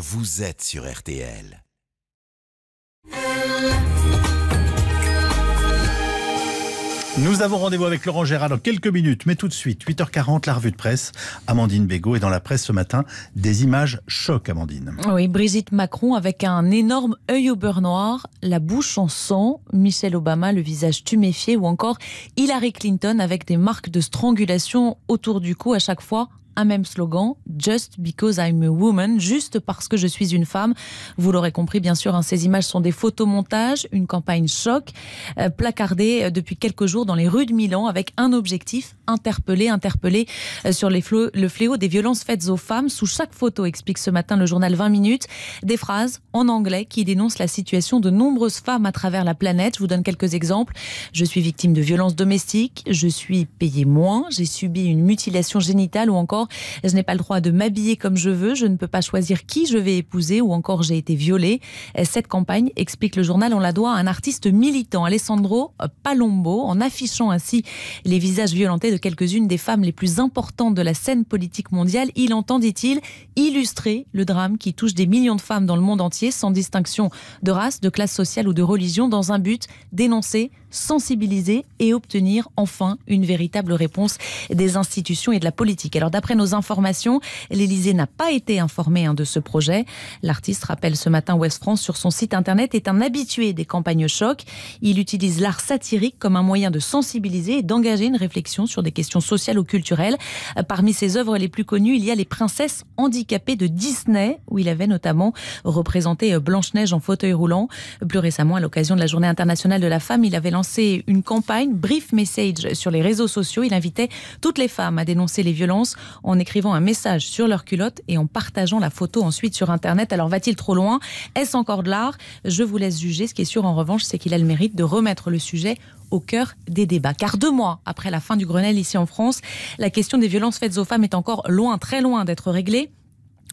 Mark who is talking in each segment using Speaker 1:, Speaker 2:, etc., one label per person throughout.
Speaker 1: Vous êtes sur RTL. Nous avons rendez-vous avec Laurent Gérard dans quelques minutes, mais tout de suite, 8h40, la revue de presse. Amandine Bégaud est dans la presse ce matin. Des images choquent, Amandine. Oui, Brigitte Macron avec un énorme œil au beurre noir, la bouche en sang, Michel Obama le visage tuméfié ou encore Hillary Clinton avec des marques de strangulation autour du cou à chaque fois un même slogan, Just because I'm a woman, juste parce que je suis une femme. Vous l'aurez compris, bien sûr, hein, ces images sont des photomontages, une campagne choc, euh, placardée euh, depuis quelques jours dans les rues de Milan avec un objectif, interpeller, interpeller euh, sur les le fléau des violences faites aux femmes. Sous chaque photo, explique ce matin le journal 20 minutes, des phrases en anglais qui dénoncent la situation de nombreuses femmes à travers la planète. Je vous donne quelques exemples. Je suis victime de violences domestiques, je suis payée moins, j'ai subi une mutilation génitale ou encore je n'ai pas le droit de m'habiller comme je veux, je ne peux pas choisir qui je vais épouser ou encore j'ai été violée. Euh, cette campagne, explique le journal, on la doit à un artiste militant, Alessandro Palombo, en affichant ainsi les visages violentés de quelques-unes des femmes les plus importantes de la scène politique mondiale. Il entend, dit-il, illustrer le drame qui touche des millions de femmes dans le monde entier, sans distinction de race, de classe sociale ou de religion, dans un but dénoncer, sensibiliser et obtenir enfin une véritable réponse des institutions et de la politique. Alors d'après nos informations, l'Elysée n'a pas été informé hein, de ce projet. L'artiste rappelle ce matin West France sur son site internet est un habitué des campagnes choc. Il utilise l'art satirique comme un moyen de sensibiliser et d'engager une réflexion sur des questions sociales ou culturelles. Parmi ses œuvres les plus connues, il y a les princesses handicapées de Disney, où il avait notamment représenté euh, Blanche-Neige en fauteuil roulant. Plus récemment, à l'occasion de la Journée internationale de la femme, il avait lancé une campagne Brief Message sur les réseaux sociaux. Il invitait toutes les femmes à dénoncer les violences en écrivant un message sur leur culotte et en partageant la photo ensuite sur Internet. Alors va-t-il trop loin Est-ce encore de l'art Je vous laisse juger. Ce qui est sûr en revanche, c'est qu'il a le mérite de remettre le sujet au cœur des débats. Car deux mois après la fin du Grenelle ici en France, la question des violences faites aux femmes est encore loin, très loin d'être réglée.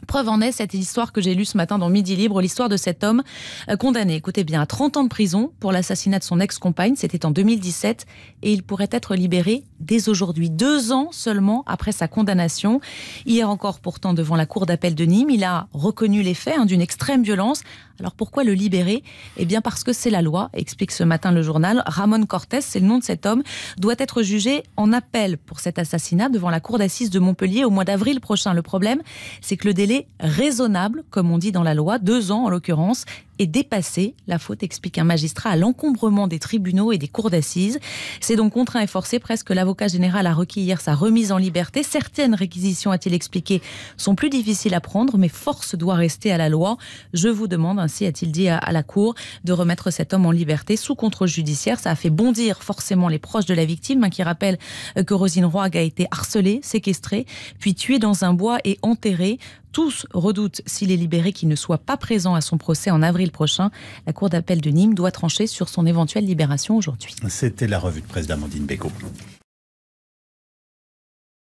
Speaker 1: Preuve en est cette histoire que j'ai lue ce matin dans Midi Libre, l'histoire de cet homme euh, condamné, écoutez bien, à 30 ans de prison pour l'assassinat de son ex-compagne, c'était en 2017, et il pourrait être libéré dès aujourd'hui, deux ans seulement après sa condamnation. Hier encore pourtant devant la cour d'appel de Nîmes, il a reconnu les faits hein, d'une extrême violence. Alors pourquoi le libérer Eh bien parce que c'est la loi, explique ce matin le journal. Ramon Cortés, c'est le nom de cet homme, doit être jugé en appel pour cet assassinat devant la cour d'assises de Montpellier au mois d'avril prochain. Le problème, c'est que le délai raisonnable, comme on dit dans la loi, deux ans en l'occurrence, est La faute, explique un magistrat, à l'encombrement des tribunaux et des cours d'assises. C'est donc contraint et forcé presque. L'avocat général a requis hier sa remise en liberté. Certaines réquisitions, a-t-il expliqué, sont plus difficiles à prendre, mais force doit rester à la loi. Je vous demande, ainsi a-t-il dit à la Cour, de remettre cet homme en liberté sous contrôle judiciaire. Ça a fait bondir forcément les proches de la victime, hein, qui rappellent euh, que Rosine Roig a été harcelée, séquestrée, puis tuée dans un bois et enterrée. Tous redoutent, s'il est libéré, qu'il ne soit pas présent à son procès en avril prochain. La Cour d'appel de Nîmes doit trancher sur son éventuelle libération aujourd'hui. C'était la revue de presse d'Amandine Bécaud.